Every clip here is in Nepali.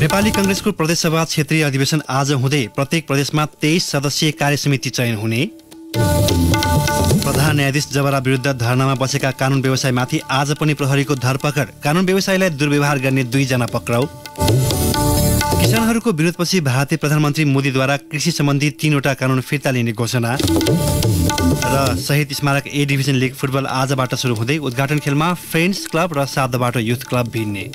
नेपाली कङ्ग्रेसको प्रदेशसभा क्षेत्रीय अधिवेशन आज हुँदै प्रत्येक प्रदेशमा तेइस सदस्यीय कार्यसमिति चयन हुने प्रधान न्यायाधीश जबरा विरुद्ध धरनामा बसेका कानुन व्यवसायमाथि आज पनि प्रहरीको धरपकड कानुन व्यवसायलाई दुर्व्यवहार गर्ने दुईजना पक्राउ किसानहरूको विरोधपछि भारतीय प्रधानमन्त्री मोदीद्वारा कृषि सम्बन्धी तीनवटा कानुन फिर्ता लिने घोषणा र शहीद स्मारक ए डिभिजन लिग फुटबल आजबाट सुरु हुँदै उद्घाटन खेलमा फ्रेन्ड्स क्लब र साधबाट युथ क्लब भिड्ने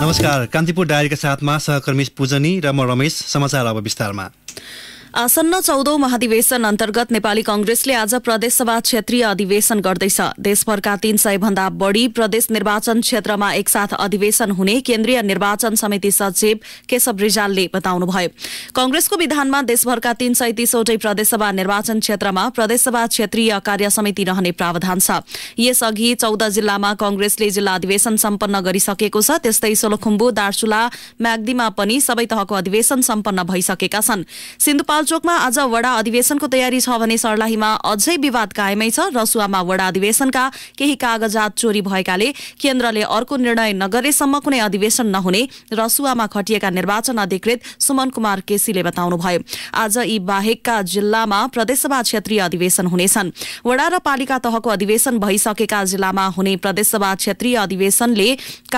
नमस्कार कान्तिपुर डायरीका साथमा सहकर्मी पूजनी र म रमेश समाचार अब विस्तारमा आसन्न चौधौं महाधिवेशन अन्तर्गत नेपाली कंग्रेसले आज प्रदेशसभा क्षेत्रीय अधिवेशन गर्दैछ देशभरका तीन सय भन्दा बढ़ी प्रदेश निर्वाचन क्षेत्रमा एकसाथ अधिवेशन हुने केन्द्रीय निर्वाचन समिति सचिव केशव रिजालले बताउनुभयो कंग्रेसको विधानमा देशभरका तीन सय तीसवटै प्रदेशसभा निर्वाचन क्षेत्रमा प्रदेशसभा क्षेत्रीय कार्य समिति रहने प्रावधान छ यसअघि चौध जिल्लामा कंग्रेसले जिल्ला अधिवेशन सम्पन्न गरिसकेको छ त्यस्तै सोलखुम्बु दार्चुला म्याग्दीमा पनि सबै तहको अधिवेशन सम्पन्न भइसकेका छन् नेपालचोकमा आज वडा अधिवेशनको तयारी छ भने सर्लाहीमा अझै विवाद कायमै छ रसुवामा वडा अधिवेशनका केही कागजात चोरी भएकाले केन्द्रले अर्को निर्णय नगरेसम्म कुनै अधिवेशन नहुने रसुवामा खटिएका निर्वाचन अधिकृत सुमन कुमार केसीले बताउनुभयो आज यी बाहेकका जिल्लामा प्रदेशसभा क्षेत्रीय अधिवेशन हुनेछन् वडा र पालिका तहको अधिवेशन भइसकेका जिल्लामा हुने प्रदेशसभा क्षेत्रीय अधिवेशनले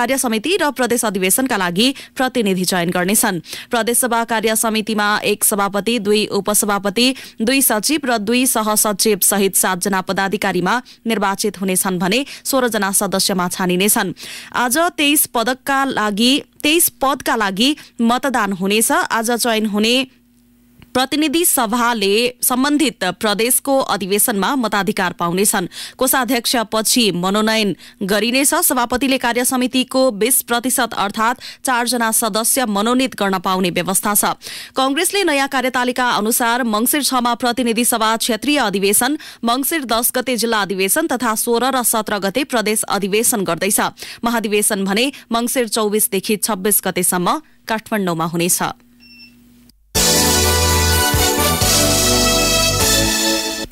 कार्य समिति र प्रदेश अधिवेशनका लागि प्रतिनिधि चयन गर्नेछन् प्रदेशसभा कार्य समितिमा एक सभापति दुई दुई उपसभापति दुई सचिव र दुई सहसचिव सहित सातजना पदाधिकारीमा निर्वाचित हुनेछन् भने सोह्रजना सदस्यमा छानिनेछन् आज तेइस पदकका लागि तेइस पदका लागि मतदान हुनेछ आज चयन हुने प्रतिनिधि सभाले सम्बन्धित प्रदेशको अधिवेशनमा मताधिकार पाउनेछन् कोषाध्यक्ष पछि मनोनयन गरिनेछ सभापतिले कार्य समितिको बीस प्रतिशत अर्थात चारजना सदस्य मनोनित गर्न पाउने व्यवस्था छ कंग्रेसले नयाँ कार्यतालिका अनुसार मंगिर छमा प्रतिनिधि सभा क्षेत्रीय अधिवेशन मंगिर दश गते जिल्ला अधिवेशन तथा सोह्र र सत्र गते प्रदेश अधिवेशन गर्दैछ महाधिवेशन भने मंगिर चौबिसदेखि छब्बीस गतेसम्म काठमाडौँमा हुनेछ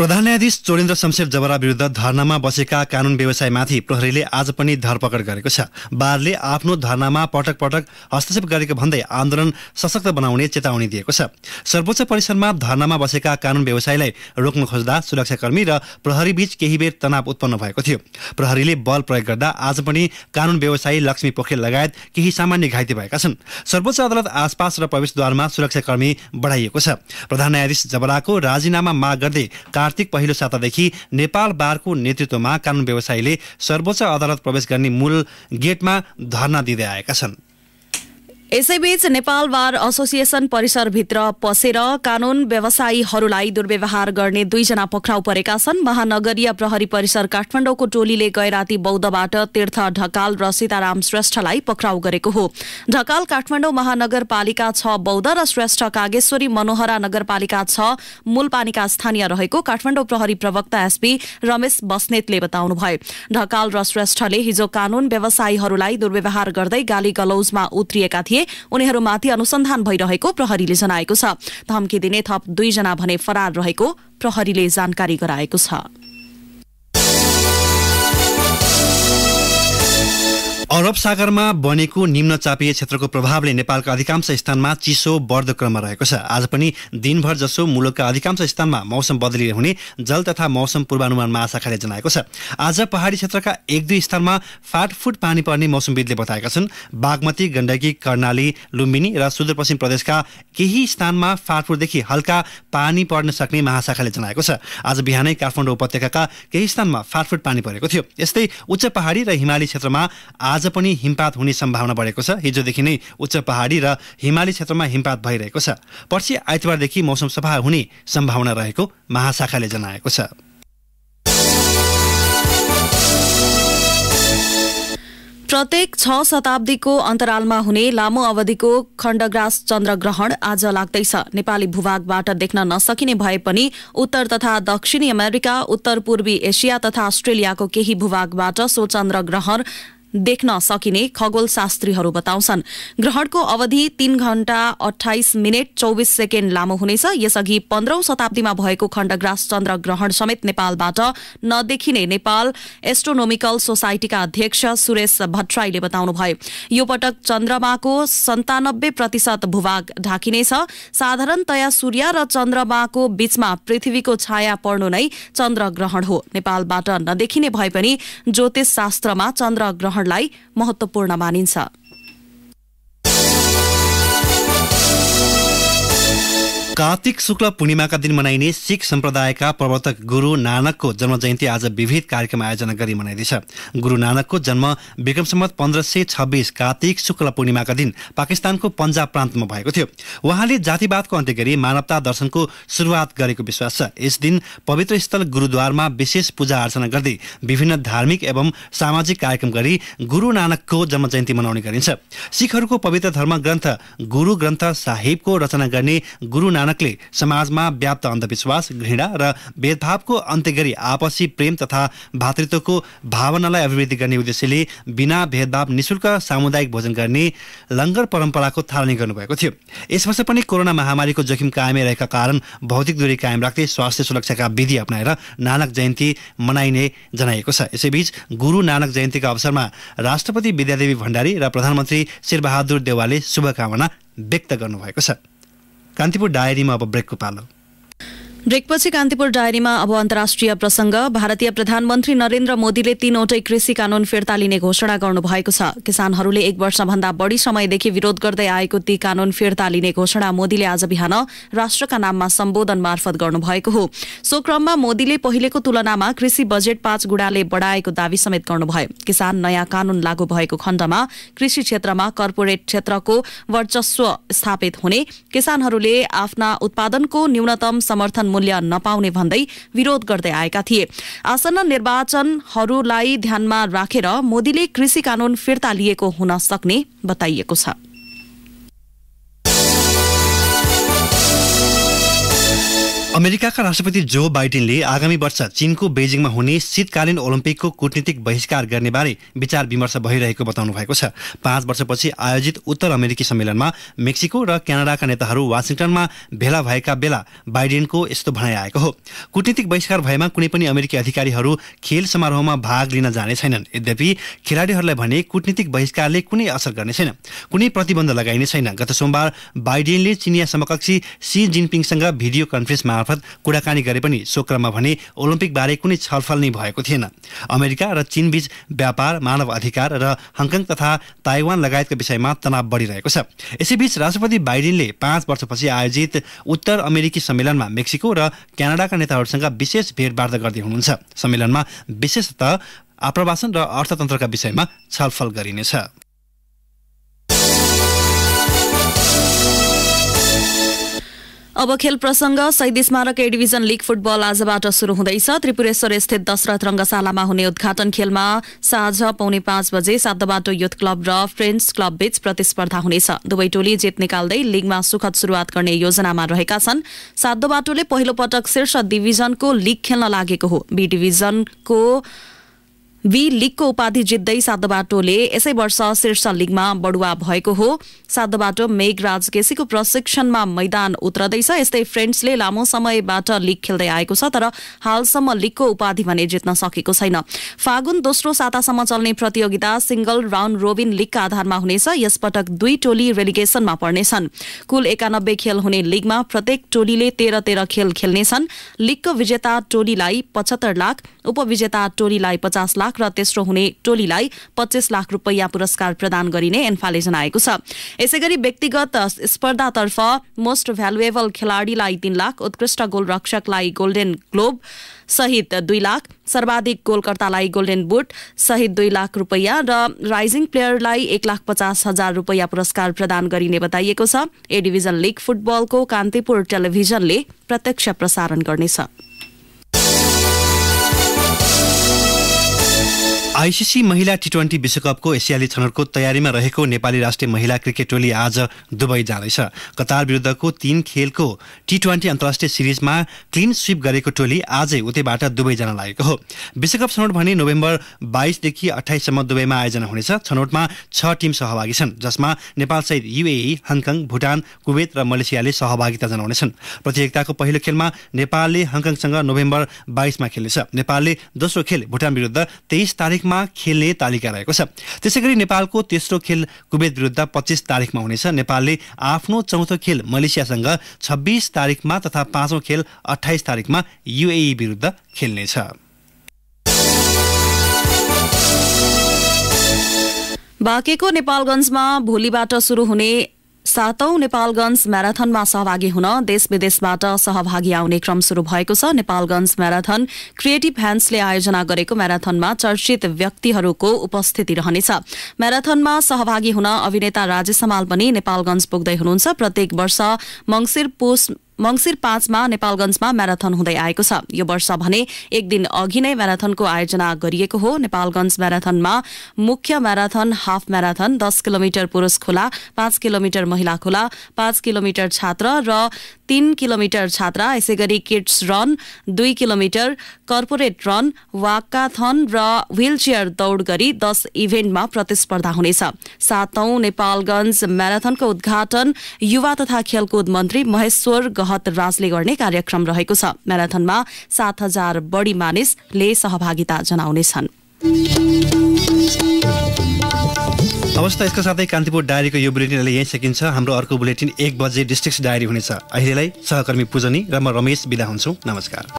प्रधान न्यायाधीश चोरेन्द्र शमशेर जबरा विरुद्ध धरनामा बसेका कानून व्यवसायमाथि प्रहरीले आज पनि धरपकड गरेको छ बारले आफ्नो धरनामा पटक पटक हस्तक्षेप गरेको भन्दै आन्दोलन सशक्त बनाउने चेतावनी दिएको छ सर्वोच्च परिसरमा धरनामा बसेका कानून व्यवसायलाई रोक्न खोज्दा सुरक्षाकर्मी र प्रहरी बीच केही बेर तनाव उत्पन्न भएको थियो प्रहरीले बल प्रयोग गर्दा आज पनि कानून व्यवसायी लक्ष्मी पोखरेल लगायत केही सामान्य घाइते भएका छन् सर्वोच्च अदालत आसपास र प्रवेशद्वारमा सुरक्षाकर्मी बढाइएको छ प्रधान न्यायाधीश जबराको राजीनामा माग गर्दै कार्तिक पहिलो सातादेखि नेपाल बारको नेतृत्वमा कानुन व्यवसायीले सर्वोच्च अदालत प्रवेश गर्ने मूल गेटमा धरना दिँदै आएका छन् यसैबीच नेपाल बार एसोसिएसन परिसरभित्र पसेर कानून व्यवसायीहरूलाई दुर्व्यवहार गर्ने दुईजना पक्राउ परेका छन् महानगरीय प्रहरी परिसर काठमाडौँको टोलीले गैराती बौद्धबाट तीर्थ ढकाल र सीताराम श्रेष्ठलाई पक्राउ गरेको हो ढकाल काठमाडौँ महानगरपालिका छ बौद्ध र श्रेष्ठ कागेश्वरी मनोहरा नगरपालिका छ मूलपानीका स्थानीय रहेको काठमाडौँ प्रहरी प्रवक्ता एसपी रमेश बस्नेतले बताउनुभयो ढकाल र श्रेष्ठले हिजो कानून व्यवसायीहरूलाई दुर्व्यवहार गर्दै गाली गलौजमा उत्रिएका थिए उनीहरूमाथि अनुसन्धान भइरहेको प्रहरीले जनाएको छ धम्की दिने थप दुईजना भने फरार रहेको प्रहरीले जानकारी गराएको छ अरब सागरमा बनेको निम्न चापीय क्षेत्रको प्रभावले नेपालका अधिकांश स्थानमा चिसो बढ्दो क्रममा रहेको छ आज पनि दिनभर जसो मुलुकका अधिकांश स्थानमा मौसम बदली हुने जल तथा मौसम पूर्वानुमान महाशाखाले जनाएको छ आज पहाडी क्षेत्रका एक दुई स्थानमा फाटफुट पानी पर्ने मौसमविदले बताएका छन् बागमती गण्डकी कर्णाली लुम्बिनी र सुदूरपश्चिम प्रदेशका केही स्थानमा फाटफुटदेखि हल्का पानी पर्न सक्ने महाशाखाले जनाएको छ आज बिहानै काठमाडौँ उपत्यका केही स्थानमा फाटफुट पानी परेको थियो यस्तै उच्च पहाडी र हिमाली क्षेत्रमा आज आज पनि हिमपात हुने सम्भावना बढेको छ हिजोदेखि नै उच्च पहाडी र हिमाली क्षेत्रमा हिमपात भइरहेको छ पर्सि आइतबारदेखि मौसम सफा हुने सम्भावना रहेको महाशाखाले जनाएको छ प्रत्येक छ शताब्दीको अन्तरालमा हुने लामो अवधिको खण्डग्रास चन्द्रग्रहण आज लाग्दैछ नेपाली भूभागबाट देख्न नसकिने भए पनि उत्तर तथा दक्षिणी अमेरिका उत्तर पूर्वी एसिया तथा अस्ट्रेलियाको केही भूभागबाट सो चन्द्रग्रहण देख्न सकिने खगोल शास्त्रीहरू बताउँछन् ग्रहणको अवधि तीन घण्टा अठाइस मिनट चौबिस सेकेण्ड लामो हुनेछ यसअघि पन्ध्रौं शताब्दीमा भएको खण्डग्रास चन्द्र ग्रहण समेत नेपालबाट नदेखिने नेपाल एस्ट्रोनोमिकल सोसाइटीका अध्यक्ष सुरेश भट्टराईले बताउनुभयो यो पटक चन्द्रमाको सन्तानब्बे प्रतिशत भूभाग ढाकिनेछ साधारणतया सूर्य र चन्द्रमाको बीचमा पृथ्वीको छाया पर्नु नै चन्द्र ग्रहण हो नेपालबाट नदेखिने भए पनि ज्योतिष शास्त्रमा चन्द्र ग्रहण लाई महत्वपूर्ण मानिन्छ कार्तिक शुक्ल पूर्णिमाका दिन मनाइने सिख सम्प्रदायका प्रवर्तक गुरु नानकको जन्म जयन्ती आज विविध कार्यक्रम आयोजना गरी मनाइँदैछ गुरु नानकको जन्म विक्रम सम्मत पन्ध्र सय छब्बिस कार्तिक शुक्ल पूर्णिमाका दिन पाकिस्तानको पन्जाब प्रान्तमा भएको थियो उहाँले जातिवादको अन्त्य गरी मानवता दर्शनको सुरुवात गरेको विश्वास छ यस दिन पवित्र स्थल गुरुद्वारमा विशेष पूजा अर्चना गर्दै विभिन्न धार्मिक एवं सामाजिक कार्यक्रम गरी गुरु नानकको जन्म जयन्ती मनाउने गरिन्छ सिखहरूको पवित्र धर्म ग्रन्थ गुरु ग्रन्थ साहिबको रचना गर्ने गुरु नानकले समाजमा व्याप्त अन्धविश्वास घृणा र भेदभावको अन्त्य गरी आपसी प्रेम तथा भातृत्वको भावनालाई अभिवृद्धि गर्ने उद्देश्यले बिना भेदभाव निशुल्क सामुदायिक भोजन गर्ने लङ्गर परम्पराको थालनी गर्नुभएको थियो यस वर्ष पनि कोरोना महामारीको जोखिम कायमै रहेका कारण भौतिक दूरी कायम राख्दै स्वास्थ्य सुरक्षाका विधि अप्नाएर नानक जयन्ती मनाइने जनाएको छ यसैबीच गुरु नानक जयन्तीका अवसरमा राष्ट्रपति विद्यादेवी भण्डारी र प्रधानमन्त्री शेरबहादुर देवालले शुभकामना व्यक्त गर्नुभएको छ कान्तिपुर डायरीमा अब ब्रेकको पालो ब्रेकपछि कान्तिपुर डायरीमा अब अन्तर्राष्ट्रिय प्रसंग भारतीय प्रधानमन्त्री नरेन्द्र मोदीले तीनवटै कृषि कानून फिर्ता लिने घोषणा गर्नुभएको छ किसानहरूले एक वर्षभन्दा बढी समयदेखि विरोध गर्दै आएको ती कानून फिर्ता लिने घोषणा मोदीले आज बिहान राष्ट्रका नाममा सम्बोधन मार्फत गर्नुभएको हो सो क्रममा मोदीले पहिलेको तुलनामा कृषि बजेट पाँच गुणाले बढाएको दावी समेत गर्नुभयो किसान नयाँ कानून लागू भएको खण्डमा कृषि क्षेत्रमा कर्पोरेट क्षेत्रको वर्चस्व स्थापित हुने किसानहरूले आफ्ना उत्पादनको न्यूनतम समर्थन मूल्य नपाउने भन्दै विरोध गर्दै आएका थिए आसन्न निर्वाचनहरूलाई ध्यानमा राखेर मोदीले कृषि कानून फिर्ता लिएको हुन सक्ने बताइएको छ अमेरिकाका राष्ट्रपति जो बाइडेनले आगामी वर्ष चीनको बेजिङमा हुने शीतकालीन ओलम्पिकको कूटनीतिक बहिष्कार गर्नेबारे विचार विमर्श भइरहेको बताउनु भएको छ पाँच वर्षपछि आयोजित उत्तर अमेरिकी सम्मेलनमा मेक्सिको र क्यानाडाका नेताहरू वासिङटनमा भेला भएका बेला बाइडेनको यस्तो भनाइ आएको हो कूटनीतिक बहिष्कार भएमा कुनै पनि अमेरिकी अधिकारीहरू खेल समारोहमा भाग लिन जाने छैनन् यद्यपि खेलाडीहरूलाई भने कूटनीतिक बहिष्कारले कुनै असर गर्ने छैन कुनै प्रतिबन्ध लगाइने छैन गत सोमबार बाइडेनले चिनिया समकक्षी सी जिनपिङसँग भिडियो कन्फरेन्समा मार्फत कुराकानी गरे पनि सो क्रममा भने ओलम्पिकबारे कुनै छलफल नै भएको थिएन अमेरिका र चीनबीच व्यापार मानव अधिकार र हङकङ तथा ताइवान लगायतका विषयमा तनाव बढिरहेको छ यसैबीच राष्ट्रपति बाइडेनले पाँच वर्षपछि आयोजित उत्तर अमेरिकी सम्मेलनमा मेक्सिको र क्यानाडाका नेताहरूसँग विशेष भेटवार्ता गर्दै हुनुहुन्छ सम्मेलनमा विशेषतः आप्रवासन र अर्थतन्त्रका विषयमा छलफल गरिनेछ अब खेल प्रसंग शहीद स्मारक ए डिभिजन लीग फुटबल आजबाट शुरू हुँदैछ त्रिपुरेश्वर स्थित दशरथ रंगशालामा हुने उद्घाटन खेलमा साँझ पौने पाँच बजे सातबाटो युथ क्लब र फ्रेन्ड्स क्लब बीच प्रतिस्पर्धा हुनेछ दुवै टोली जित निकाल्दै लीगमा सुखद शुरूआत गर्ने योजनामा रहेका छन् सातबाटोले पहिलो पटक शीर्ष डिभिजनको लीग खेल्न लागेको हो बी डिभिजनको वी लिगको उपाधि जित्दै साधुबाटोले यसै वर्ष शीर्ष लिगमा बढुवा भएको हो साधुबाटो मेघराज केसीको प्रशिक्षणमा मैदान उत्रदैछ यस्तै फ्रेन्ड्सले लामो समयबाट लिग खेल्दै आएको छ तर हालसम्म लिगको उपाधि भने जित्न सकेको छैन फागुन दोस्रो सातासम्म चल्ने प्रतियोगिता सिंगल राउन्ड रोबिन लिगका आधारमा हुनेछ यसपटक दुई टोली रेलिगेसनमा पर्नेछन् कुल एकानब्बे खेल हुने लिगमा प्रत्येक टोलीले तेह्र तेह्र खेल खेल्नेछन् लिगको विजेता टोलीलाई पचहत्तर लाख उपविजेता टोलीलाई पचास लाख लाख र तेस्रो हुने टोलीलाई पच्चीस लाख रूपियाँ पुरस्कार प्रदान गरिने एन्फाले जनाएको छ यसैगरी व्यक्तिगत स्पर्धातर्फ मोस्ट भ्यालुएबल खेलाडीलाई तीन लाख उत्कृष्ट गोलरक्षकलाई गोल्डेन ग्लोब सहित दुई लाख सर्वाधिक गोलकर्तालाई गोल्डेन बुट सहित दुई लाख रुपियाँ र राइजिङ प्लेयरलाई एक लाख पचास हजार रुपियाँ पुरस्कार प्रदान गरिने बताइएको छ ए डिभिजन लिग फुटबलको कान्तिपुर टेलिभिजनले प्रत्यक्ष प्रसारण गर्नेछ आइसिसी महिला टी ट्वेन्टी विश्वकपको एसियाली छनौटको तयारीमा रहेको नेपाली राष्ट्रिय महिला क्रिकेट टोली आज दुबई जाँदैछ कतार विरुद्धको तीन खेलको टी ट्वेन्टी अन्तर्राष्ट्रिय सिरिजमा क्लिन स्विप गरेको टोली आजै उतैबाट दुबई जान लागेको हो विश्वकप छनौट भने नोभेम्बर बाइसदेखि अठाइससम्म दुबईमा आयोजना हुनेछ छनौटमा छ टिम सहभागी छन् जसमा नेपालसहित युएई हङकङ भुटान कुवेत र मलेसियाले सहभागिता जनाउनेछन् प्रतियोगिताको पहिलो खेलमा नेपालले हङकङसँग नोभेम्बर बाइसमा खेल्नेछ नेपालले दोस्रो खेल भुटान विरुद्ध तेइस तारिकमा रूपमा खेल्ने तालिका रहेको छ त्यसै गरी नेपालको तेस्रो खेल कुवेत विरुद्ध पच्चिस तारिकमा हुनेछ नेपालले आफ्नो चौथो खेल मलेसियासँग छब्बिस तारिकमा तथा पाँचौँ खेल अठाइस तारिकमा युएई विरुद्ध खेल्नेछ बाँकेको नेपालगञ्जमा भोलिबाट सुरु हुने सातौं नेपालगंज म्याराथनमा सहभागी हुन देश विदेशबाट सहभागी आउने क्रम शुरू भएको छ नेपालगंज म्याराथन क्रिएटिभ ह्यान्ड्सले आयोजना गरेको म्याराथनमा चर्चित व्यक्तिहरूको उपस्थिति रहनेछ म्याराथनमा सहभागी हुन अभिनेता राजेश समाल पनि नेपालगंज पुग्दै हुनुहुन्छ प्रत्येक वर्ष मंगिर पोष मंगसिर पाँचमा नेपालगंजमा म्याराथन हुँदै आएको छ यो वर्ष भने एक दिन अघि नै म्याराथनको आयोजना गरिएको हो नेपालगंज म्याराथनमा मुख्य म्याराथन हाफ म्याराथन दस किलोमिटर पुरुष खोला पाँच किलोमिटर महिला खोला पाँच किलोमिटर छात्र र तीन किलोमिटर छात्रा यसै गरी किड्स रन दुई किलोमिटर कर्पोरेट रन वाकाथन र चेयर दौड गरी दस इभेन्टमा प्रतिस्पर्धा हुनेछ सातौं नेपालगंज म्याराथनको उद्घाटन युवा तथा खेलकुद मन्त्री महेश्वर गह महत राजले गर्ने कार्यक्रम रहेको छ म्याराथनमा सात हजार बढी मानिसले सहभागिता जनाउनेछन् अवस्था यसको साथै कान्तिपुर डायरीको यो बुलेटिनले यहीँ सकिन्छ हाम्रो अर्को बुलेटिन एक बजे डिस्ट्रिक्ट डायरी हुनेछ अहिलेलाई सहकर्मी पूजनी र म रमेश बिदा हुन्छु नमस्कार